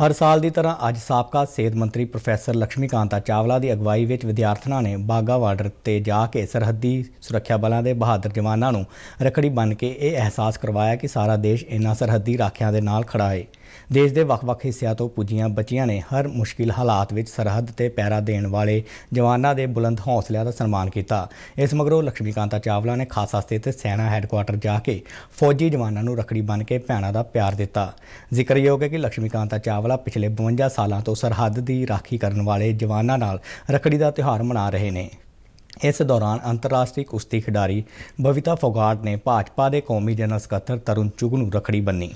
ਹਰ ਸਾਲ ਦੀ ਤਰ੍ਹਾਂ ਅੱਜ ਸਾਬਕਾ ਸਿਹਤ ਮੰਤਰੀ ਪ੍ਰੋਫੈਸਰ ਲక్ష్ਮੀਕਾਂਤਾ ਚਾਵਲਾ ਦੀ ਅਗਵਾਈ ਵਿੱਚ ਵਿਦਿਆਰਥਣਾਂ ਨੇ ਬਾਗਾ ਬਾਰਡਰ ਤੇ ਜਾ ਕੇ ਸਰਹੱਦੀ ਸੁਰੱਖਿਆ ਬਲਾਂ ਦੇ ਬਹਾਦਰ ਜਵਾਨਾਂ ਨੂੰ ਰਖੜੀ ਬੰਨ੍ਹ ਕੇ ਇਹ ਅਹਿਸਾਸ ਕਰਵਾਇਆ ਕਿ ਸਾਰਾ ਦੇਸ਼ ਇਨ੍ਹਾਂ ਸਰਹੱਦੀ ਰਾਖਿਆਂ ਦੇ ਨਾਲ ਖੜਾ ਹੈ ਦੇਸ਼ ਦੇ ਵੱਖ-ਵੱਖ ਹਿੱਸਿਆਂ ਤੋਂ ਪੁੱਜੀਆਂ ਬੱਚੀਆਂ ਨੇ ਹਰ ਮੁਸ਼ਕਿਲ ਹਾਲਾਤ ਵਿੱਚ ਸਰਹੱਦ ਤੇ ਪੈਰਾ ਦੇਣ ਵਾਲੇ ਜਵਾਨਾਂ ਦੇ ਬੁਲੰਦ ਹੌਸਲਿਆਂ ਦਾ ਸਨਮਾਨ ਕੀਤਾ ਇਸ ਮਗਰੋਂ ਲక్ష్ਮੀਕਾਂਤਾ ਚਾਵਲਾ ਨੇ ਖਾਸ ਹਸਤੇ ਤੇ ਸੈਨਾ ਹੈੱਡਕੁਆਟਰ ਜਾ ਕੇ ਫੌਜੀ ਜਵਾਨਾਂ ਨੂੰ ਰਖੜੀ ਬੰਨ੍ਹ ਕੇ ਭੈਣਾਂ ਦਾ ਪਿਆਰ ਦਿੱਤਾ ਜ਼ਿਕਰਯੋਗ ਹੈ ਕਿ ਲక్ష్ਮੀਕਾਂਤਾ ਚਾਵਲਾ ਪਿਛਲੇ 52 ਸਾਲਾਂ ਤੋਂ ਸਰਹੱਦ ਦੀ ਰਾਖੀ ਕਰਨ ਵਾਲੇ ਜਵਾਨਾਂ ਨਾਲ ਰਖੜੀ ਦਾ ਤਿਉਹਾਰ ਮਨਾ ਰਹੇ ਨੇ ਇਸ ਦੌਰਾਨ ਅੰਤਰਰਾਸ਼ਟਰੀ ਕੁਸ਼ਤੀ ਖਿਡਾਰੀ ਬਵਿਤਾ ਫੋਗਾਰਡ ਨੇ ਭਾਜਪਾ ਦੇ ਕੌਮੀ ਜਨਰਲ ਸਕੱਤਰ ਤਰੁਣ ਚੁਗ ਨੂੰ ਰਖੜੀ ਬੰਨੀ